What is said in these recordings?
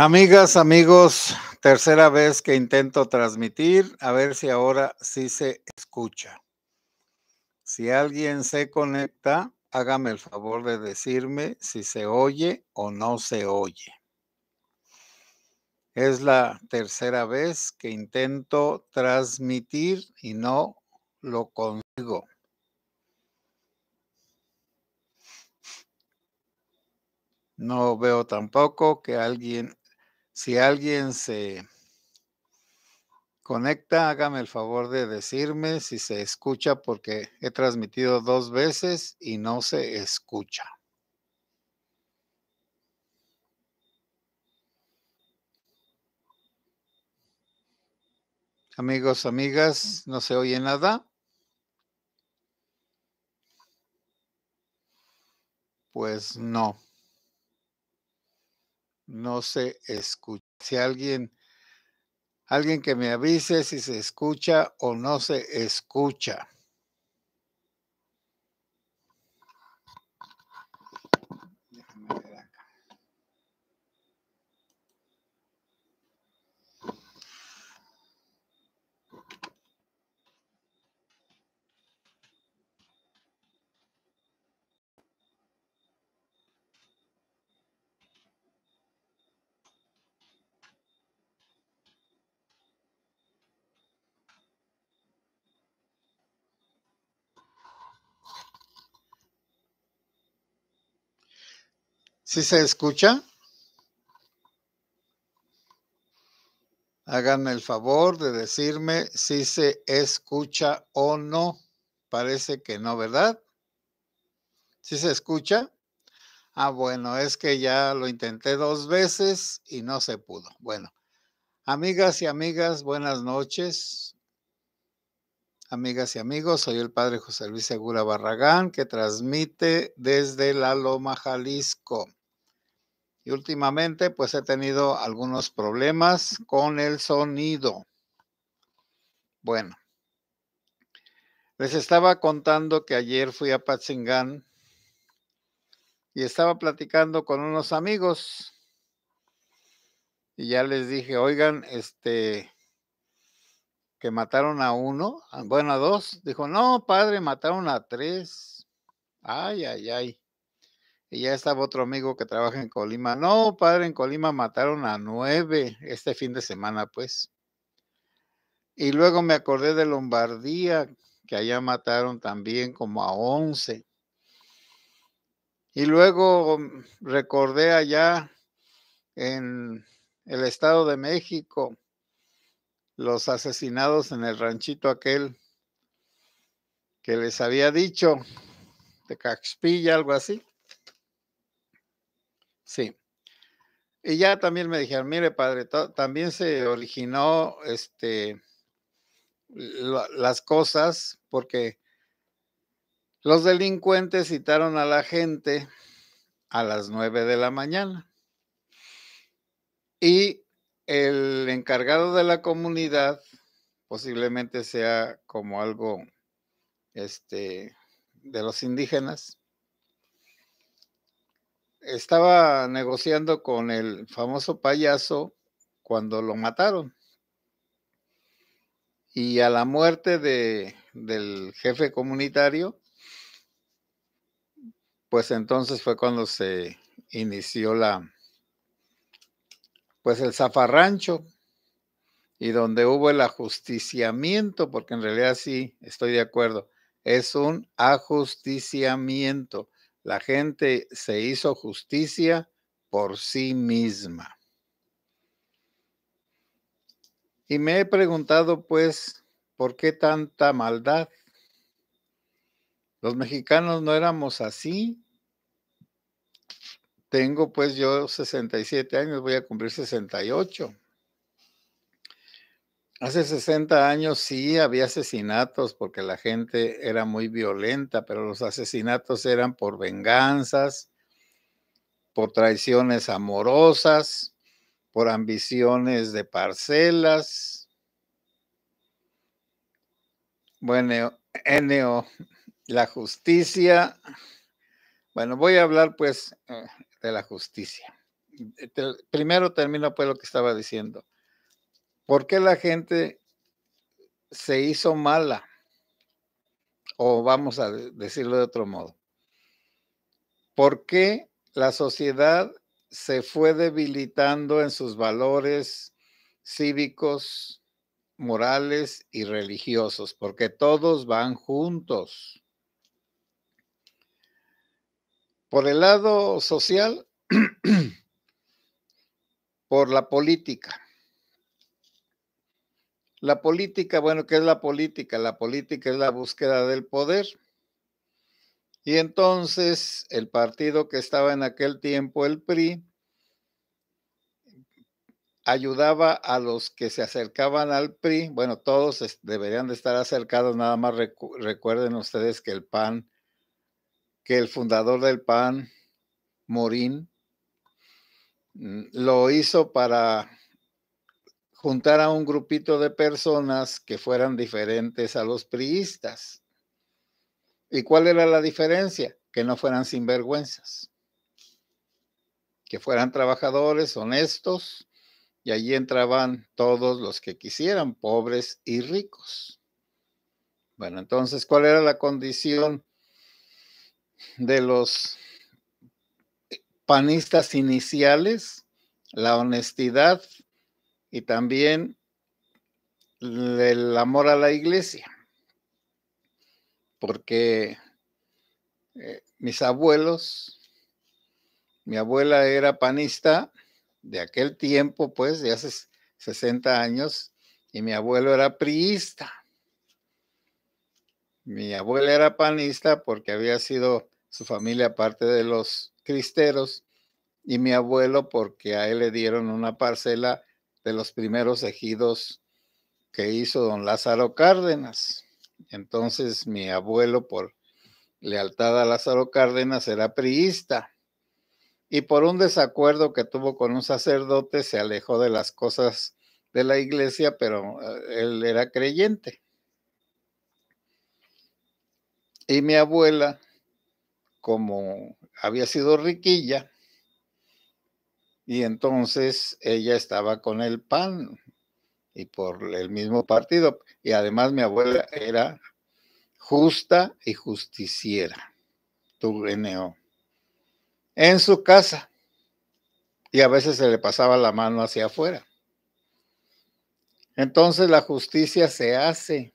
Amigas, amigos, tercera vez que intento transmitir, a ver si ahora sí se escucha. Si alguien se conecta, hágame el favor de decirme si se oye o no se oye. Es la tercera vez que intento transmitir y no lo consigo. No veo tampoco que alguien si alguien se conecta, hágame el favor de decirme si se escucha porque he transmitido dos veces y no se escucha. Amigos, amigas, no se oye nada. Pues no no se escucha. Si alguien, alguien que me avise si se escucha o no se escucha. Si se escucha? Háganme el favor de decirme si se escucha o no. Parece que no, ¿verdad? Si se escucha? Ah, bueno, es que ya lo intenté dos veces y no se pudo. Bueno, amigas y amigas, buenas noches. Amigas y amigos, soy el padre José Luis Segura Barragán que transmite desde La Loma, Jalisco y últimamente pues he tenido algunos problemas con el sonido. Bueno, les estaba contando que ayer fui a Patsingán y estaba platicando con unos amigos y ya les dije, oigan, este, que mataron a uno, ah, bueno, a dos. Dijo, no, padre, mataron a tres. Ay, ay, ay. Y ya estaba otro amigo que trabaja en Colima. No, padre, en Colima mataron a nueve este fin de semana, pues. Y luego me acordé de Lombardía, que allá mataron también como a once. Y luego mm, recordé allá en el Estado de México los asesinados en el ranchito aquel que les había dicho, de Caxpilla, algo así. Sí. Y ya también me dijeron, mire padre, también se originó este, las cosas porque los delincuentes citaron a la gente a las nueve de la mañana. Y el encargado de la comunidad posiblemente sea como algo este, de los indígenas, estaba negociando con el famoso payaso cuando lo mataron. Y a la muerte del jefe comunitario, pues entonces fue cuando se inició la, pues el zafarrancho y donde hubo el ajusticiamiento, porque en realidad sí, estoy de acuerdo, es un ajusticiamiento la gente se hizo justicia por sí misma. Y me he preguntado, pues, ¿por qué tanta maldad? Los mexicanos no éramos así. Tengo pues yo 67 años, voy a cumplir 68. Hace 60 años sí había asesinatos porque la gente era muy violenta, pero los asesinatos eran por venganzas, por traiciones amorosas, por ambiciones de parcelas. Bueno, Eneo, la justicia. Bueno, voy a hablar pues eh, de la justicia. Primero termino pues lo que estaba diciendo. ¿Por qué la gente se hizo mala? O vamos a decirlo de otro modo. ¿Por qué la sociedad se fue debilitando en sus valores cívicos, morales y religiosos? Porque todos van juntos. Por el lado social, por la política la política, bueno, ¿qué es la política? La política es la búsqueda del poder. Y entonces el partido que estaba en aquel tiempo, el PRI, ayudaba a los que se acercaban al PRI. Bueno, todos deberían de estar acercados, nada más recuerden ustedes que el PAN, que el fundador del PAN, Morín, mm, lo hizo para juntar a un grupito de personas que fueran diferentes a los priistas. ¿Y cuál era la diferencia? Que no fueran sinvergüenzas, que fueran trabajadores honestos, y allí entraban todos los que quisieran, pobres y ricos. Bueno, entonces, ¿cuál era la condición de los panistas iniciales? La honestidad y también el amor a la iglesia, porque eh, mis abuelos, mi abuela era panista de aquel tiempo, pues, de hace 60 años, y mi abuelo era priista. Mi abuela era panista porque había sido su familia parte de los cristeros y mi abuelo porque a él le dieron una parcela de los primeros ejidos que hizo don Lázaro Cárdenas. Entonces mi abuelo por lealtad a Lázaro Cárdenas era priista y por un desacuerdo que tuvo con un sacerdote se alejó de las cosas de la iglesia, pero eh, él era creyente. Y mi abuela, como había sido riquilla, y entonces ella estaba con el PAN y por el mismo partido. Y además mi abuela era justa y justiciera, tu NO, en su casa. Y a veces se le pasaba la mano hacia afuera. Entonces la justicia se hace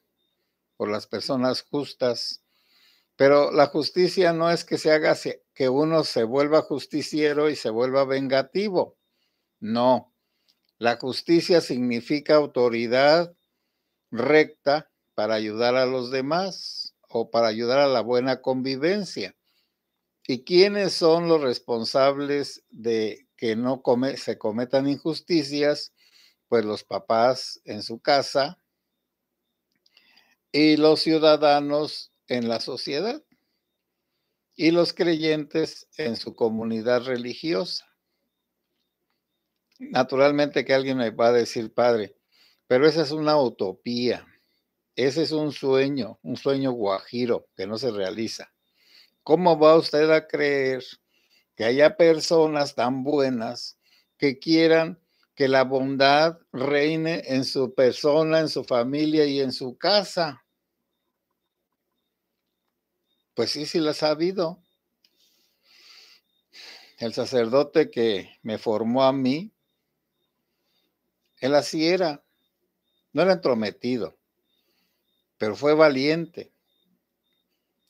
por las personas justas pero la justicia no es que se haga que uno se vuelva justiciero y se vuelva vengativo. No. La justicia significa autoridad recta para ayudar a los demás o para ayudar a la buena convivencia. ¿Y quiénes son los responsables de que no se cometan injusticias? Pues los papás en su casa y los ciudadanos en la sociedad y los creyentes en su comunidad religiosa. Naturalmente que alguien me va a decir, padre, pero esa es una utopía, ese es un sueño, un sueño guajiro que no se realiza. ¿Cómo va usted a creer que haya personas tan buenas que quieran que la bondad reine en su persona, en su familia y en su casa? Pues sí, sí las ha habido. El sacerdote que me formó a mí, él así era. No era entrometido, pero fue valiente.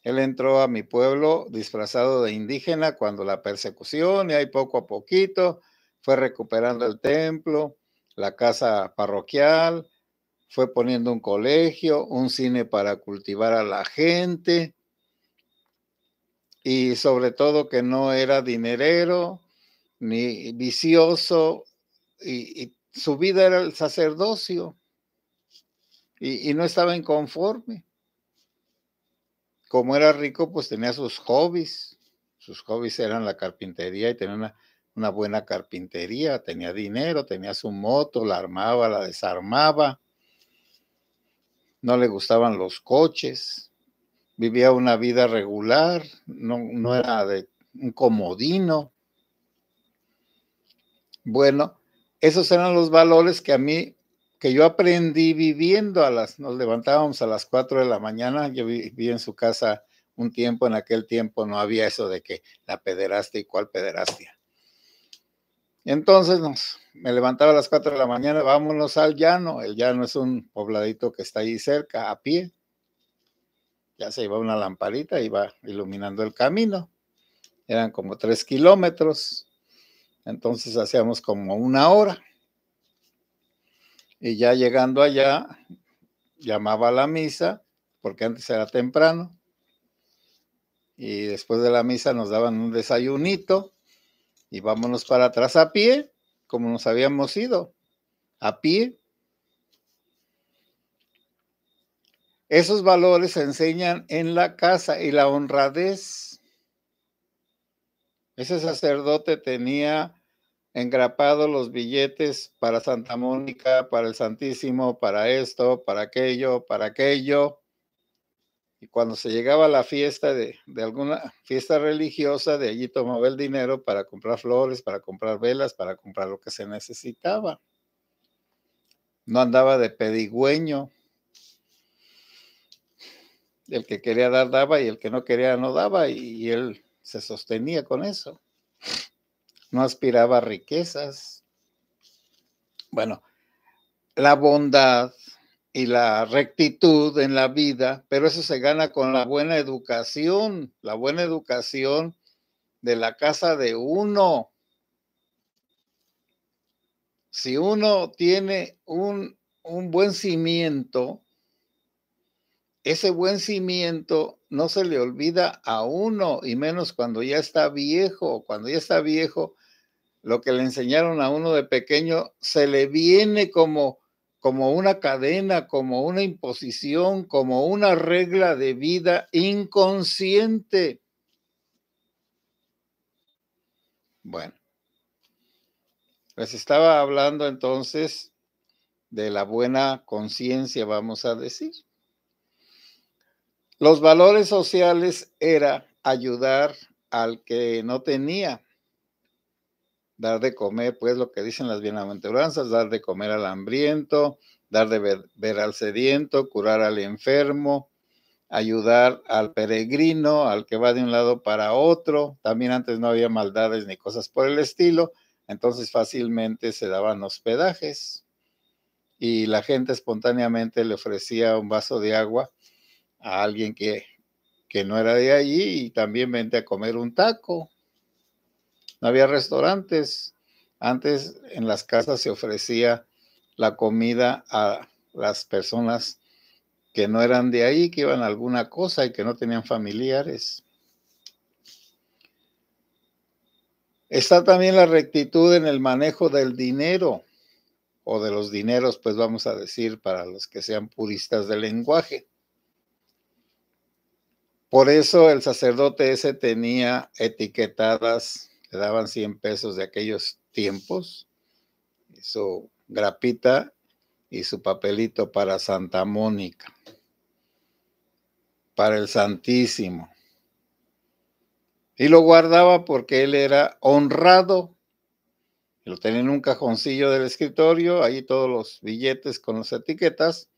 Él entró a mi pueblo disfrazado de indígena cuando la persecución, y ahí poco a poquito fue recuperando el templo, la casa parroquial, fue poniendo un colegio, un cine para cultivar a la gente, y sobre todo que no era dinerero ni vicioso y, su vida era el sacerdocio y, no estaba inconforme. Como era rico, pues tenía sus hobbies. Sus hobbies eran la carpintería y tenía una, una buena carpintería, tenía dinero, tenía su moto, la armaba, la desarmaba. No le gustaban los coches, vivía una vida regular, no, no era de un comodino. Bueno, esos eran los valores que a mí, que yo aprendí viviendo a las, nos levantábamos a las 4 de la mañana, yo viví en su casa un tiempo, en aquel tiempo no había eso de que la pederastia y cuál pederastia. Entonces nos, me levantaba a las 4 de la mañana, vámonos al llano, el llano es un pobladito que está ahí cerca, a pie, ya se iba una lamparita, iba iluminando el camino. Eran como tres kilómetros, entonces hacíamos como una hora. Y ya llegando allá, llamaba a la misa, porque antes era temprano. Y después de la misa nos daban un desayunito y vámonos para atrás a pie, como nos habíamos ido, a pie. Esos valores se enseñan en la casa y la honradez. Ese sacerdote tenía engrapados los billetes para Santa Mónica, para el Santísimo, para esto, para aquello, para aquello. Y cuando se llegaba a la fiesta de, alguna fiesta religiosa, de allí tomaba el dinero para comprar flores, para comprar velas, para comprar lo que se necesitaba. No andaba de pedigüeño el que quería dar daba y el que no quería no daba y, él se sostenía con eso. No aspiraba a riquezas. Bueno, la bondad y la rectitud en la vida, pero eso se gana con la buena educación, la buena educación de la casa de uno. Si uno tiene un, un buen cimiento, ese buen cimiento no se le olvida a uno, y menos cuando ya está viejo. Cuando ya está viejo, lo que le enseñaron a uno de pequeño se le viene como, como una cadena, como una imposición, como una regla de vida inconsciente. Bueno, les estaba hablando entonces de la buena conciencia, vamos a decir. Los valores sociales era ayudar al que no tenía, dar de comer, pues lo que dicen las bienaventuranzas, dar de comer al hambriento, dar de ver, al sediento, curar al enfermo, ayudar al peregrino, al que va de un lado para otro. También antes no había maldades ni cosas por el estilo, entonces fácilmente se daban hospedajes y la gente espontáneamente le ofrecía un vaso de agua a alguien que, no era de allí y también vente a comer un taco. No había restaurantes. Antes en las casas se ofrecía la comida a las personas que no eran de ahí, que iban a alguna cosa y que no tenían familiares. Está también la rectitud en el manejo del dinero o de los dineros, pues vamos a decir, para los que sean puristas del lenguaje. Por eso el sacerdote ese tenía etiquetadas, le daban 100 pesos de aquellos tiempos, su grapita y su papelito para Santa Mónica, para el Santísimo. Y lo guardaba porque él era honrado. Lo tenía en un cajoncillo del escritorio, ahí todos los billetes con las etiquetas.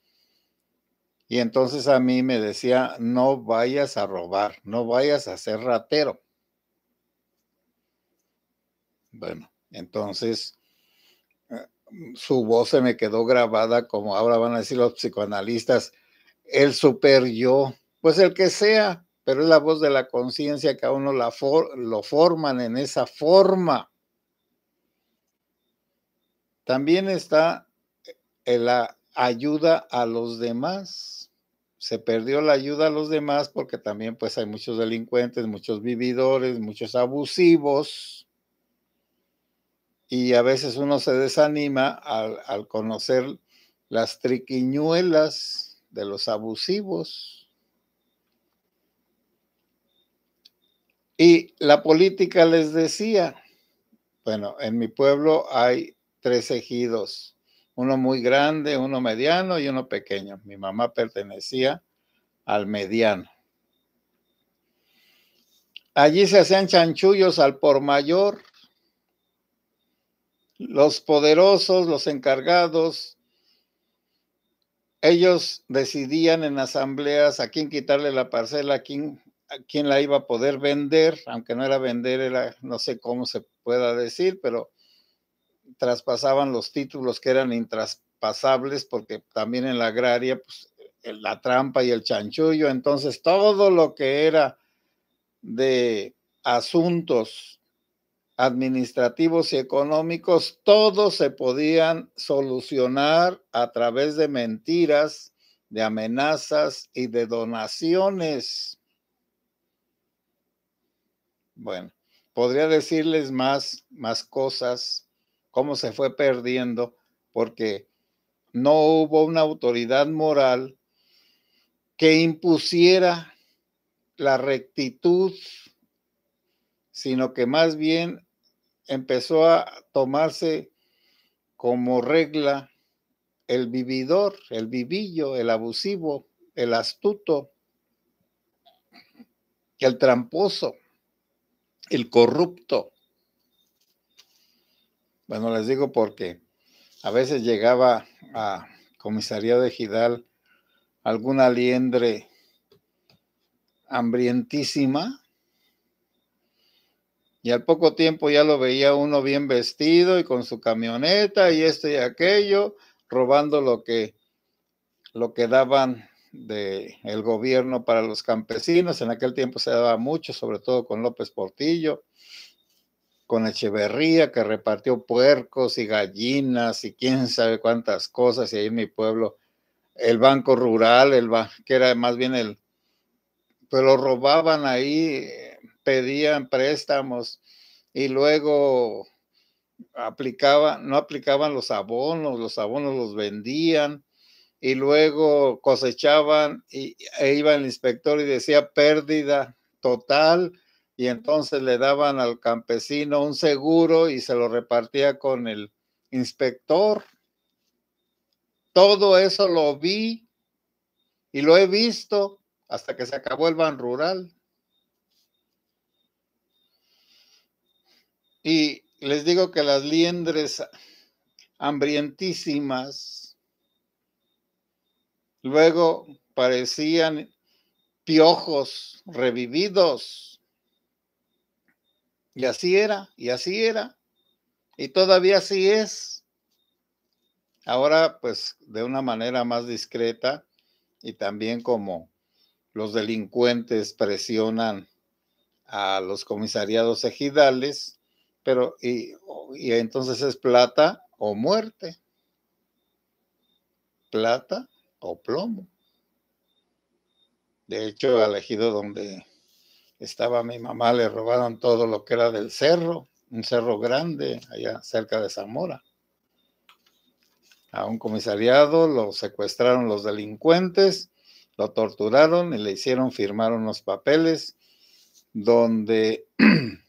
Y entonces a mí me decía, no vayas a robar, no vayas a ser ratero. Bueno, entonces eh, su voz se me quedó grabada como ahora van a decir los psicoanalistas, el super yo, pues el que sea, pero es la voz de la conciencia que a uno la lo forman en esa forma. También está el eh, la ayuda a los demás. Se perdió la ayuda a los demás porque también pues hay muchos delincuentes, muchos vividores, muchos abusivos. Y a veces uno se desanima al, al conocer las triquiñuelas de los abusivos. Y la política les decía, bueno, en mi pueblo hay tres ejidos uno muy grande, uno mediano y uno pequeño. Mi mamá pertenecía al mediano. Allí se hacían chanchullos al por mayor. Los poderosos, los encargados, ellos decidían en asambleas a quién quitarle la parcela, a quién, la iba a poder vender, aunque no era vender, no sé cómo se pueda decir, pero traspasaban los títulos que eran intraspasables, porque también en la agraria, pues, la trampa y el chanchullo, entonces todo lo que era de asuntos administrativos y económicos, todos se podían solucionar a través de mentiras, de amenazas y de donaciones. Bueno, podría decirles más, más cosas, cómo se fue perdiendo porque no hubo una autoridad moral que impusiera la rectitud, sino que más bien empezó a tomarse como regla el vividor, el vivillo, el abusivo, el astuto, el tramposo, el corrupto. Bueno, les digo porque a veces llegaba a comisaría de Gidal alguna liendre hambrientísima y al poco tiempo ya lo veía uno bien vestido y con su camioneta y esto y aquello, robando lo que, lo que daban del el gobierno para los campesinos. En aquel tiempo se daba mucho, sobre todo con López Portillo con Echeverría que repartió puercos y gallinas y quién sabe cuántas cosas, y ahí en mi pueblo el banco rural, el que era más bien el, pero pues robaban ahí, pedían préstamos y luego aplicaban, no aplicaban los abonos, los abonos los vendían y luego cosechaban y, e iba el inspector y decía pérdida total y entonces le daban al campesino un seguro y se lo repartía con el inspector. Todo eso lo vi y lo he visto hasta que se acabó el ban rural. Y les digo que las liendres hambrientísimas luego parecían piojos revividos. Y así era, y así era, y todavía así es. Ahora, pues, de una manera más discreta y también como los delincuentes presionan a los comisariados ejidales, pero y, y entonces es plata o muerte, plata o plomo. De hecho, ha elegido donde estaba mi mamá, le robaron todo lo que era del cerro, un cerro grande allá cerca de Zamora. A un comisariado lo secuestraron los delincuentes, lo torturaron y le hicieron firmar unos papeles donde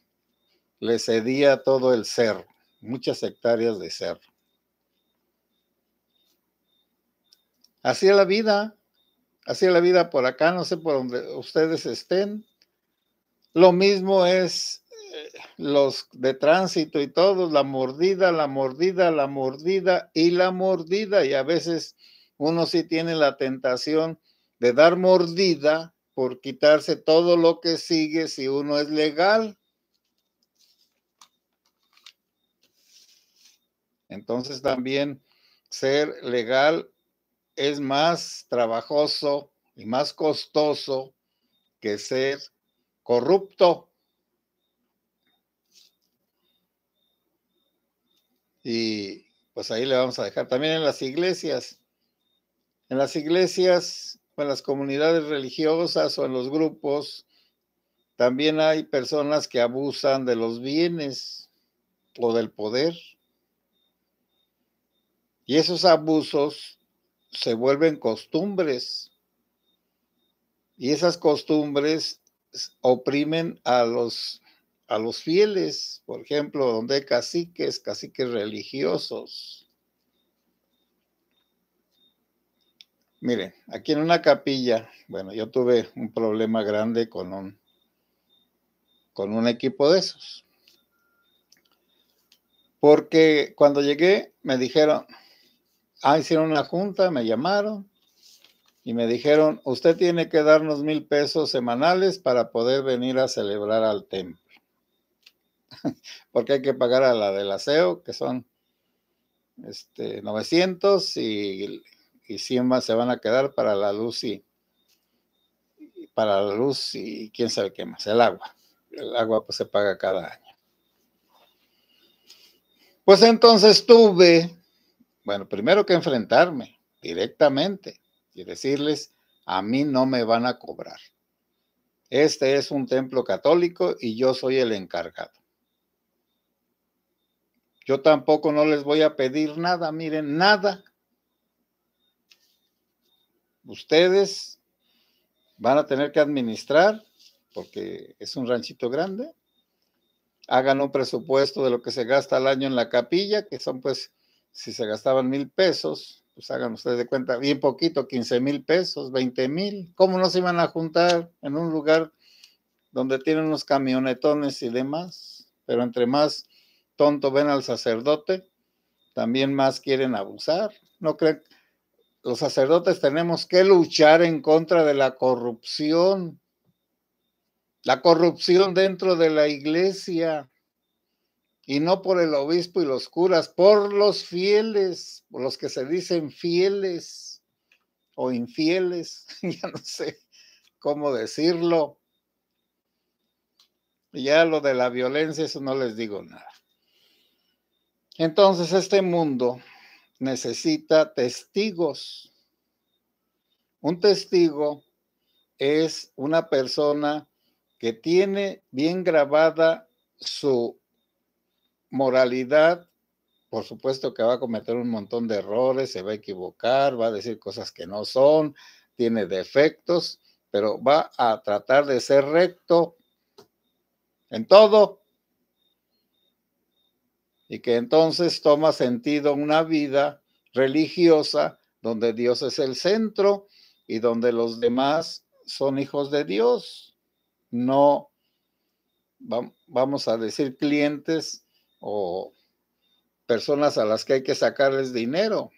le cedía todo el cerro, muchas hectáreas de cerro. Así la vida, así la vida por acá, no sé por dónde ustedes estén, lo mismo es eh, los de tránsito y todos, la mordida, la mordida, la mordida y la mordida. Y a veces uno sí tiene la tentación de dar mordida por quitarse todo lo que sigue si uno es legal. Entonces también ser legal es más trabajoso y más costoso que ser corrupto. Y pues ahí le vamos a dejar. También en las iglesias, en las iglesias en las comunidades religiosas o en los grupos, también hay personas que abusan de los bienes o del poder. Y esos abusos se vuelven costumbres. Y esas costumbres oprimen a los, a los fieles, por ejemplo, donde hay caciques, caciques religiosos. Miren, aquí en una capilla, bueno, yo tuve un problema grande con un, con un equipo de esos. Porque cuando llegué me dijeron, ah, hicieron una junta, me llamaron, y me dijeron, usted tiene que darnos mil pesos semanales para poder venir a celebrar al templo. Porque hay que pagar a la del aseo, que son este, 900 y, y 100 más se van a quedar para la luz y para la luz y quién sabe qué más, el agua. El agua pues se paga cada año. Pues entonces tuve, bueno, primero que enfrentarme directamente y decirles, a mí no me van a cobrar. Este es un templo católico y yo soy el encargado. Yo tampoco no les voy a pedir nada, miren, nada. Ustedes van a tener que administrar, porque es un ranchito grande, hagan un presupuesto de lo que se gasta al año en la capilla, que son pues, si se gastaban mil pesos, pues hagan ustedes de cuenta, bien poquito, 15 mil pesos, 20 mil, ¿cómo no se iban a juntar en un lugar donde tienen unos camionetones y demás? Pero entre más tonto ven al sacerdote, también más quieren abusar. No creen, los sacerdotes tenemos que luchar en contra de la corrupción, la corrupción dentro de la iglesia y no por el obispo y los curas, por los fieles, por los que se dicen fieles o infieles, ya no sé cómo decirlo. Ya lo de la violencia, eso no les digo nada. Entonces este mundo necesita testigos. Un testigo es una persona que tiene bien grabada su moralidad, por supuesto que va a cometer un montón de errores, se va a equivocar, va a decir cosas que no son, tiene defectos, pero va a tratar de ser recto en todo. Y que entonces toma sentido una vida religiosa donde Dios es el centro y donde los demás son hijos de Dios, no vamos a decir clientes o personas a las que hay que sacarles dinero.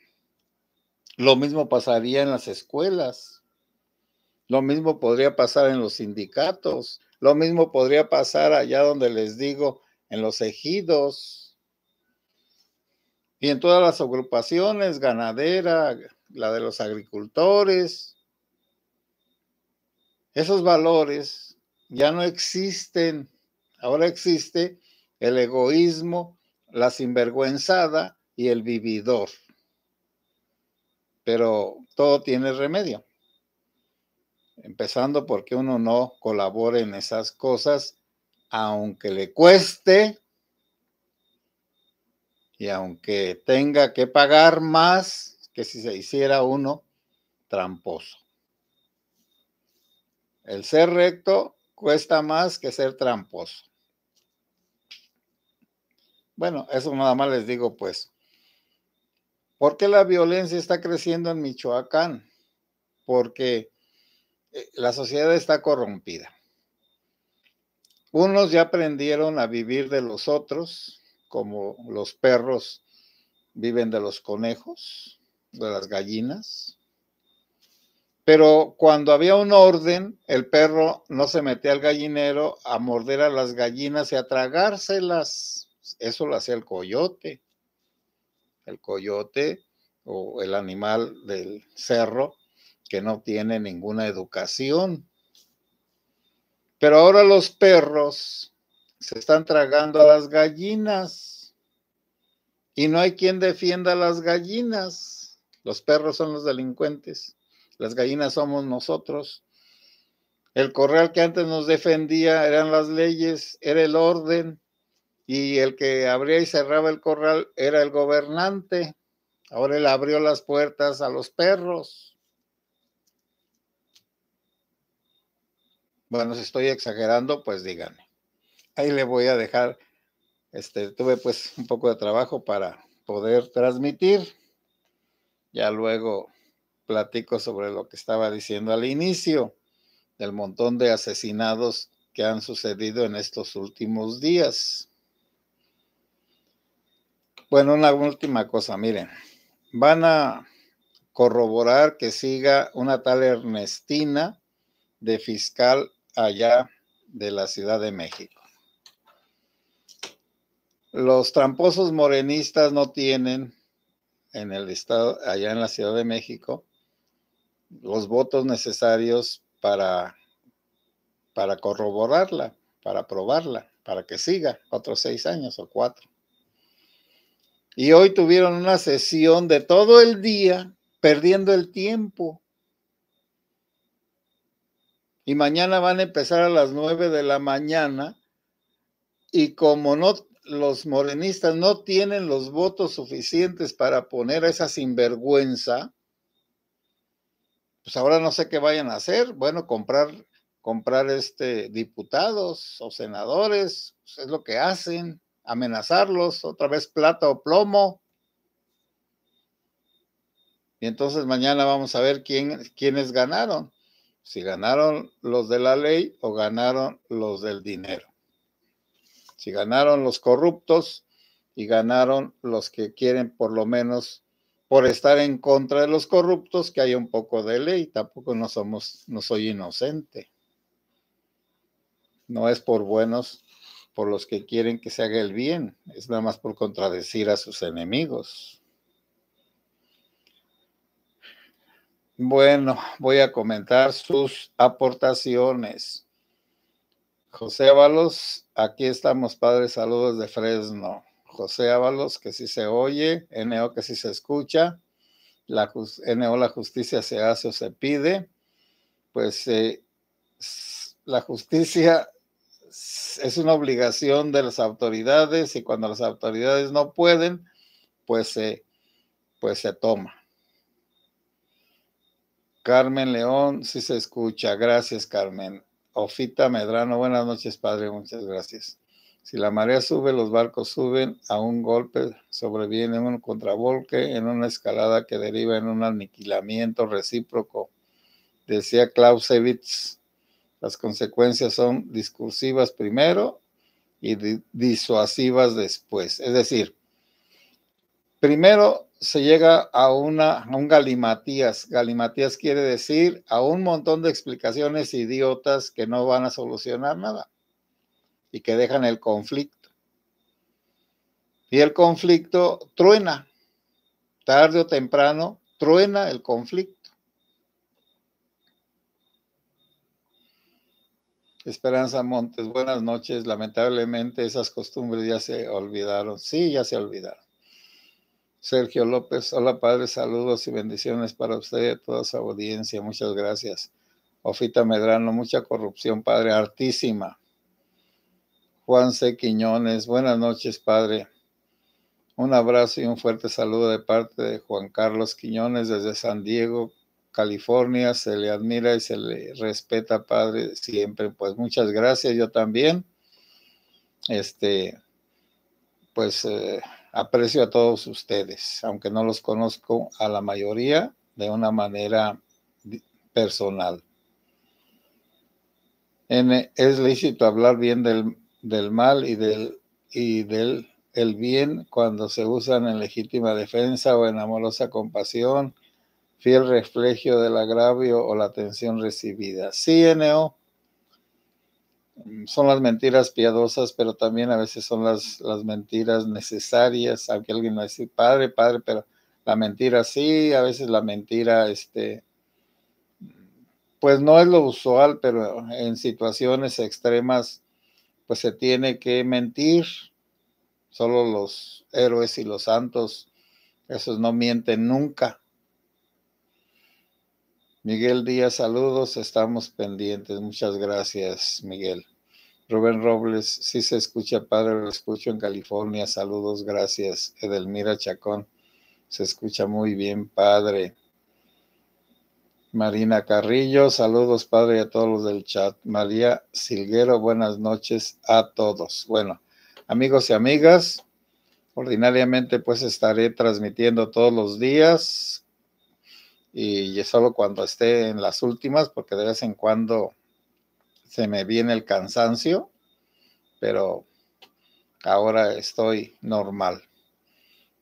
Lo mismo pasaría en las escuelas, lo mismo podría pasar en los sindicatos, lo mismo podría pasar allá donde les digo, en los ejidos y en todas las agrupaciones, ganadera, la de los agricultores. Esos valores ya no existen. Ahora existe el egoísmo, la sinvergüenzada y el vividor. Pero todo tiene remedio. Empezando porque uno no colabore en esas cosas, aunque le cueste y aunque tenga que pagar más que si se hiciera uno tramposo. El ser recto cuesta más que ser tramposo. Bueno, eso nada más les digo, pues. ¿Por qué la violencia está creciendo en Michoacán? Porque eh, la sociedad está corrompida. Unos ya aprendieron a vivir de los otros, como los perros viven de los conejos, de las gallinas. Pero cuando había un orden, el perro no se metía al gallinero a morder a las gallinas y a tragárselas. Eso lo hacía el coyote. El coyote o el animal del cerro que no tiene ninguna educación. Pero ahora los perros se están tragando a las gallinas y no hay quien defienda a las gallinas. Los perros son los delincuentes, las gallinas somos nosotros. El corral que antes nos defendía eran las leyes, era el orden, y el que abría y cerraba el corral era el gobernante. Ahora él abrió las puertas a los perros. Bueno, si estoy exagerando, pues díganme. Ahí le voy a dejar, este, tuve pues un poco de trabajo para poder transmitir. Ya luego platico sobre lo que estaba diciendo al inicio, del montón de asesinados que han sucedido en estos últimos días. Bueno, una última cosa, miren, van a corroborar que siga una tal Ernestina de fiscal allá de la Ciudad de México. Los tramposos morenistas no tienen en el estado, allá en la Ciudad de México, los votos necesarios para, para corroborarla, para probarla, para que siga otros seis años o cuatro. Y hoy tuvieron una sesión de todo el día perdiendo el tiempo. Y mañana van a empezar a las nueve de la mañana. Y como no los morenistas no tienen los votos suficientes para poner a esa sinvergüenza, pues ahora no sé qué vayan a hacer. Bueno, comprar, comprar este diputados o senadores, pues, es lo que hacen amenazarlos, otra vez plata o plomo. Y entonces mañana vamos a ver quién, quiénes ganaron, si ganaron los de la ley o ganaron los del dinero. Si ganaron los corruptos y ganaron los que quieren por lo menos por estar en contra de los corruptos que hay un poco de ley, tampoco no somos no soy inocente. No es por buenos por los que quieren que se haga el bien, es nada más por contradecir a sus enemigos. Bueno, voy a comentar sus aportaciones. José Ábalos, aquí estamos, padre, saludos de Fresno. José Ábalos, que si sí se oye, NO que si sí se escucha, la, NO la justicia se hace o se pide, pues eh, la justicia es una obligación de las autoridades y cuando las autoridades no pueden, pues se, pues se toma. Carmen León, si se escucha. Gracias, Carmen. Ofita Medrano, buenas noches, padre. Muchas gracias. Si la marea sube, los barcos suben, a un golpe sobreviene un contravolque en una escalada que deriva en un aniquilamiento recíproco, decía Clausewitz. Las consecuencias son discursivas primero y disuasivas después. Es decir, primero se llega a, una, a un galimatías. Galimatías quiere decir a un montón de explicaciones idiotas que no van a solucionar nada y que dejan el conflicto. Y el conflicto truena, tarde o temprano truena el conflicto. Esperanza Montes, buenas noches. Lamentablemente esas costumbres ya se olvidaron. Sí, ya se olvidaron. Sergio López, hola padre, saludos y bendiciones para usted y toda su audiencia. Muchas gracias. Ofita Medrano, mucha corrupción, padre, Artísima. Juan C. Quiñones, buenas noches, padre. Un abrazo y un fuerte saludo de parte de Juan Carlos Quiñones desde San Diego, California, se le admira y se le respeta, padre, siempre. Pues muchas gracias, yo también. Este, pues eh, aprecio a todos ustedes, aunque no los conozco a la mayoría de una manera personal. Eh, es lícito hablar bien del, del mal y del, y del el bien cuando se usan en legítima defensa o en amorosa compasión fiel reflejo del agravio o la atención recibida. sí Eneo son las mentiras piadosas, pero también a veces son las, las mentiras necesarias, aunque alguien va a decir, padre, padre, pero la mentira sí, a veces la mentira, este, pues no es lo usual, pero en situaciones extremas, pues se tiene que mentir. Solo los héroes y los santos, esos no mienten nunca. Miguel Díaz, saludos, estamos pendientes. Muchas gracias, Miguel. Rubén Robles, sí se escucha, padre, lo escucho en California. Saludos, gracias. Edelmira Chacón, se escucha muy bien, padre. Marina Carrillo, saludos, padre, a todos los del chat. María Silguero, buenas noches a todos. Bueno, amigos y amigas, ordinariamente pues estaré transmitiendo todos los días y solo cuando esté en las últimas, porque de vez en cuando se me viene el cansancio, pero ahora estoy normal.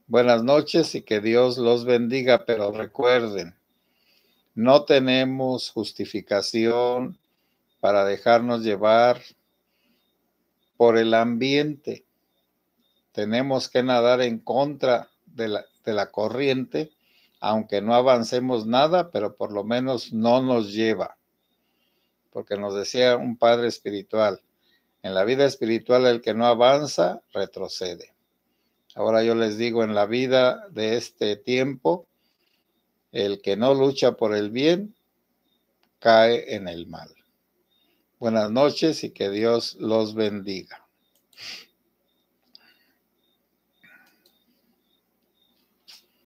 Buenas noches y que Dios los bendiga, pero recuerden, no tenemos justificación para dejarnos llevar por el ambiente. Tenemos que nadar en contra de la, de la corriente aunque no avancemos nada, pero por lo menos no nos lleva. Porque nos decía un padre espiritual, en la vida espiritual el que no avanza retrocede. Ahora yo les digo, en la vida de este tiempo, el que no lucha por el bien, cae en el mal. Buenas noches y que Dios los bendiga.